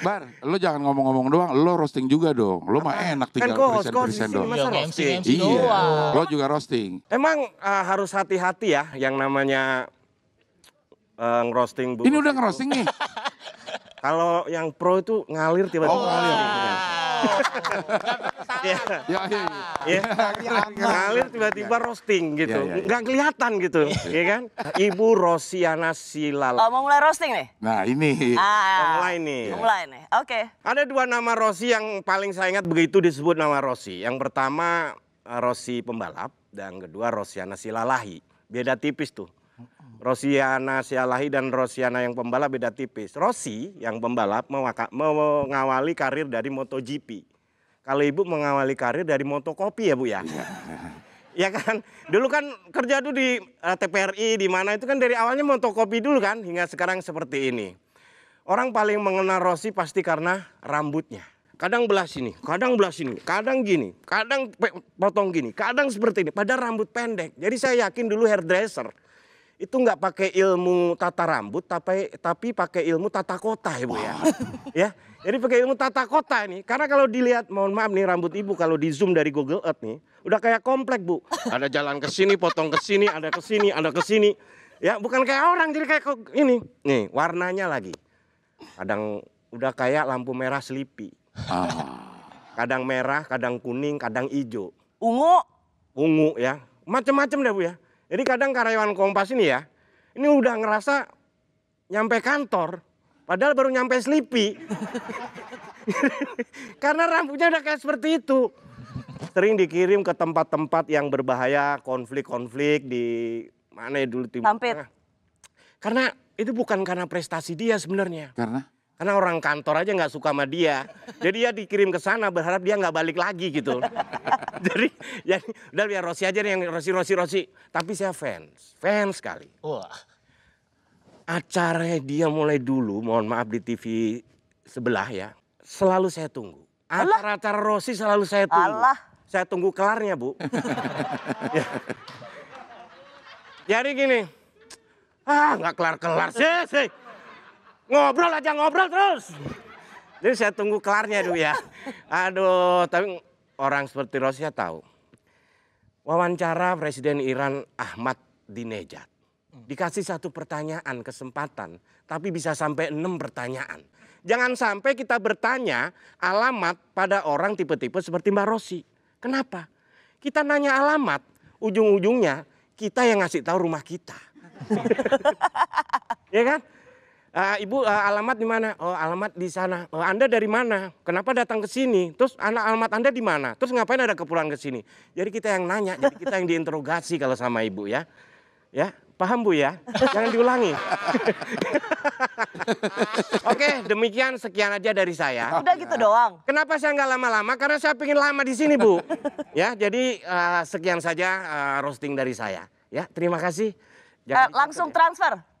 Bar, lo jangan ngomong-ngomong doang, lo roasting juga dong. Lo mah enak kan tinggal kan host, present doang. Iya, roasting? MC, iya, lo juga roasting. Emang uh, harus hati-hati ya yang namanya uh, eh, ngerosting. ini udah ngerosting nih. Kalau yang pro itu ngalir tiba-tiba oh, ngalir. ya, ya, ngalir tiba-tiba roasting gitu, nggak kelihatan gitu, ya kan? Ibu Rosiana Silal. Oh, mau mulai roasting nih? Nah ini. Ah, mulai nih. Mulai nih, oke. Ada dua nama Rosi yang paling saya ingat begitu disebut nama Rosi. Yang pertama Rosi pembalap dan kedua Rosiana Silalahi. Beda tipis tuh. Rosiana Sialahi dan Rosiana yang pembalap beda tipis. Rossi yang pembalap mengawali karir dari MotoGP. Kalau ibu mengawali karir dari motokopi ya bu ya? ya kan? Dulu kan kerja tuh di uh, eh, TPRI di mana itu kan dari awalnya motokopi dulu kan hingga sekarang seperti ini. Orang paling mengenal Rossi pasti karena rambutnya. Kadang belah sini, kadang belah sini, kadang gini, kadang potong gini, kadang seperti ini. Padahal rambut pendek. Jadi saya yakin dulu hairdresser itu nggak pakai ilmu tata rambut tapi tapi pakai ilmu tata kota ibu ya ya jadi pakai ilmu tata kota ini karena kalau dilihat mohon maaf nih rambut ibu kalau di zoom dari Google Earth nih udah kayak komplek bu ada jalan ke sini potong ke sini ada ke sini ada ke sini ya bukan kayak orang jadi kayak kok ini nih warnanya lagi kadang udah kayak lampu merah selipi ah. kadang merah kadang kuning kadang hijau ungu ungu ya macam-macam deh bu ya jadi kadang karyawan Kompas ini ya, ini udah ngerasa nyampe kantor, padahal baru nyampe sleepy. Karena rambutnya udah kayak seperti itu. Sering dikirim ke tempat-tempat yang berbahaya, konflik-konflik di mana ya dulu tim. Karena itu bukan karena prestasi dia sebenarnya. Karena? Karena orang kantor aja nggak suka sama dia. Jadi dia dikirim ke sana berharap dia nggak balik lagi gitu. Jadi ya udah biar Rosi aja nih yang Rosi Rosi Rosi. Tapi saya fans, fans sekali. Wah. Acaranya dia mulai dulu, mohon maaf di TV sebelah ya. Selalu saya tunggu. Acara-acara Rosi selalu saya tunggu. Allah. Saya tunggu kelarnya, Bu. ya. Jadi gini. Ah, nggak kelar-kelar sih, sih ngobrol aja ngobrol terus. Jadi saya tunggu kelarnya dulu ya. Aduh, tapi orang seperti Rosia tahu. Wawancara Presiden Iran Ahmad Dinejad. Hmm. Dikasih satu pertanyaan kesempatan, tapi bisa sampai enam pertanyaan. Jangan sampai kita bertanya alamat pada orang tipe-tipe seperti Mbak Rosi. Kenapa? Kita nanya alamat, ujung-ujungnya kita yang ngasih tahu rumah kita. ya kan? uh, ibu uh, alamat di mana? Oh alamat di sana. Oh, anda dari mana? Kenapa datang ke sini? Terus anak alamat anda di mana? Terus ngapain ada kepulangan ke sini? Jadi kita yang nanya, jadi kita yang diinterogasi kalau sama ibu ya. Ya, paham Bu ya? Jangan diulangi. Oke, demikian sekian aja dari saya. Udah gitu doang. Kenapa saya nggak lama-lama? Karena saya pengen lama di sini Bu. Ya, jadi uh, sekian saja uh, roasting dari saya. Ya, terima kasih. uh, langsung ya. transfer.